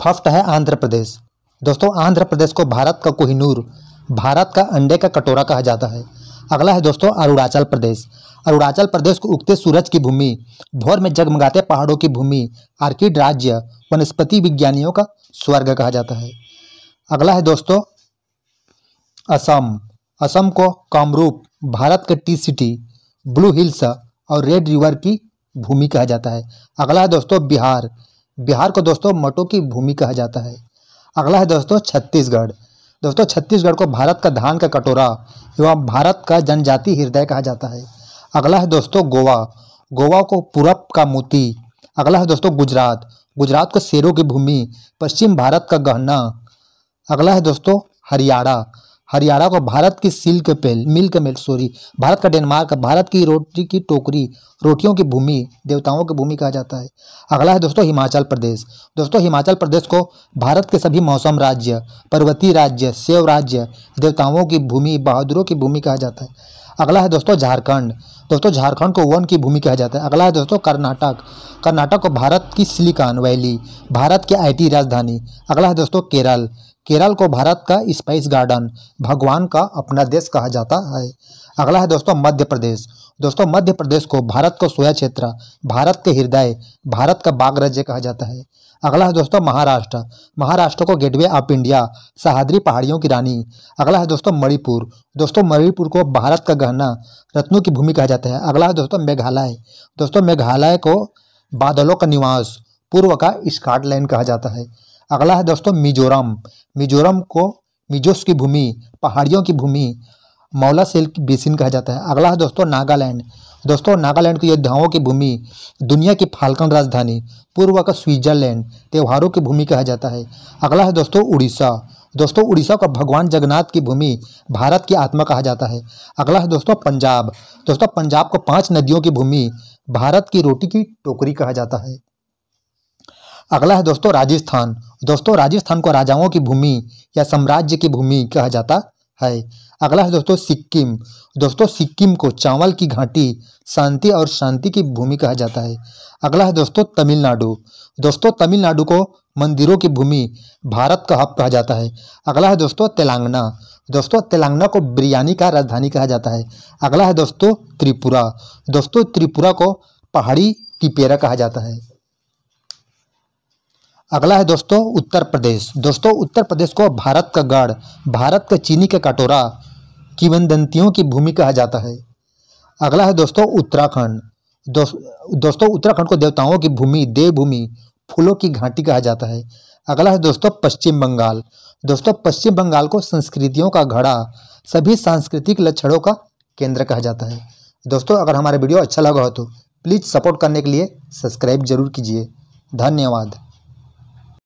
first है आंध्र प्रदेश दोस्तों आंध्र प्रदेश को भारत का कोहिनूर भारत का अंडे का कटोरा कहा जाता है अगला है दोस्तों अरुणाचल प्रदेश अरुणाचल प्रदेश को उगते सूरज की भूमि भोर में जगमगाते पहाड़ों की भूमि आर्किड राज्य वनस्पति विज्ञानियों का स्वर्ग कहा जाता है अगला है दोस्तों असम असम को कामरूप भारत का टी सिटी ब्लू हिल्स और रेड रिवर की भूमि कहा जाता है अगला है दोस्तों बिहार बिहार को दोस्तों मटों की भूमि कहा जाता है अगला है दोस्तों छत्तीसगढ़ दोस्तों छत्तीसगढ़ को भारत का धान का कटोरा एवं भारत का जनजाति हृदय कहा जाता है अगला है दोस्तों गोवा गोवा को पूरब का मोती अगला है दोस्तों गुजरात गुजरात को शेरों की भूमि पश्चिम भारत का गहना अगला है दोस्तों हरियाणा हरियाणा को भारत की silk pail milk mail sorry Bharat का डेनमार्क भारत की रोटी की टोकरी रोटियों की भूमि देवताओं की भूमि कहा जाता है अगला है दोस्तों हिमाचल प्रदेश दोस्तों हिमाचल प्रदेश को भारत के सभी मौसम राज्य पर्वतीय राज्य सेव राज्य देवताओं की भूमि बहादुरों की भूमि कहा जाता है अगला है दोस्तों झारखंड दोस्तों झारखंड को वन की भूमि कहा जाता है अगला है दोस्तों कर्नाटक कर्नाटक को भारत की सिलिकॉन वैली भारत की आईटी राजधानी अगला है दोस्तों केरल केरल को भारत का स्पाइस गार्डन भगवान का अपना देश कहा जाता है अगला है दोस्तों मध्य प्रदेश दोस्तों मध्य प्रदेश को भारत का सोया क्षेत्र भारत के हृदय भारत का बाग राज्य कहा जाता है अगला है दोस्तों महाराष्ट्र महाराष्ट्र को गेटवे ऑफ इंडिया सहाद्री पहाड़ियों की रानी अगला है दोस्तों मणिपुर दोस्तों मणिपुर को भारत का गहना रत्नों की भूमि कहा जाता है अगला है दोस्तों मेघालय दोस्तों मेघालय को बादलों का निवास पूर्व का स्कॉटलैंड कहा जाता है अगला है दोस्तों मिजोरम मिजोरम को मिजोस की भूमि पहाड़ियों की भूमि मौला सेल की बेसिन कहा जाता है अगला है दोस्तों नागालैंड दोस्तों नागालैंड की योद्धाओं की भूमि दुनिया की फाल्कन राजधानी पूर्व का स्विट्जरलैंड त्योहारों की भूमि कहा जाता है अगला है दोस्तों उड़ीसा दोस्तों उड़ीसा का भगवान जगन्नाथ की भूमि भारत की आत्मा कहा जाता है अगला है दोस्तों पंजाब दोस्तों पंजाब को पांच नदियों की भूमि भारत की रोटी की टोकरी कहा जाता है अगला है दोस्तों राजस्थान दोस्तों राजस्थान को राजाओं की भूमि या साम्राज्य की भूमि कहा जाता है अगला है दोस्तों सिक्किम दोस्तों सिक्किम को चावल की घाटी शांति और शांति की भूमि कहा जाता है अगला है दोस्तों तमिलनाडु दोस्तों तमिलनाडु को मंदिरों की भूमि भारत का हब कहा जाता है अगला है दोस्तों तेलंगाना दोस्तों तेलंगाना को बिरयानी का राजधानी कहा जाता है अगला है दोस्तों त्रिपुरा दोस्तों त्रिपुरा को पहाड़ी टिपेरा कहा जाता है अगला है दोस्तों उत्तर प्रदेश दोस्तों उत्तर प्रदेश को भारत का गढ़ भारत का चीनी का कटोरा किवंदंतियों की भूमि कहा जाता है अगला है दोस्तों उत्तराखंड दो, दोस्तों उत्तराखंड को देवताओं की भूमि देवभूमि फूलों की घाटी कहा जाता है अगला है दोस्तों पश्चिम बंगाल दोस्तों पश्चिम बंगाल को संस्कृतियों का घड़ा सभी सांस्कृतिक लक्षणों का केंद्र कहा जाता है दोस्तों अगर हमारा वीडियो अच्छा लगा हो तो प्लीज़ सपोर्ट करने के लिए सब्सक्राइब जरूर कीजिए धन्यवाद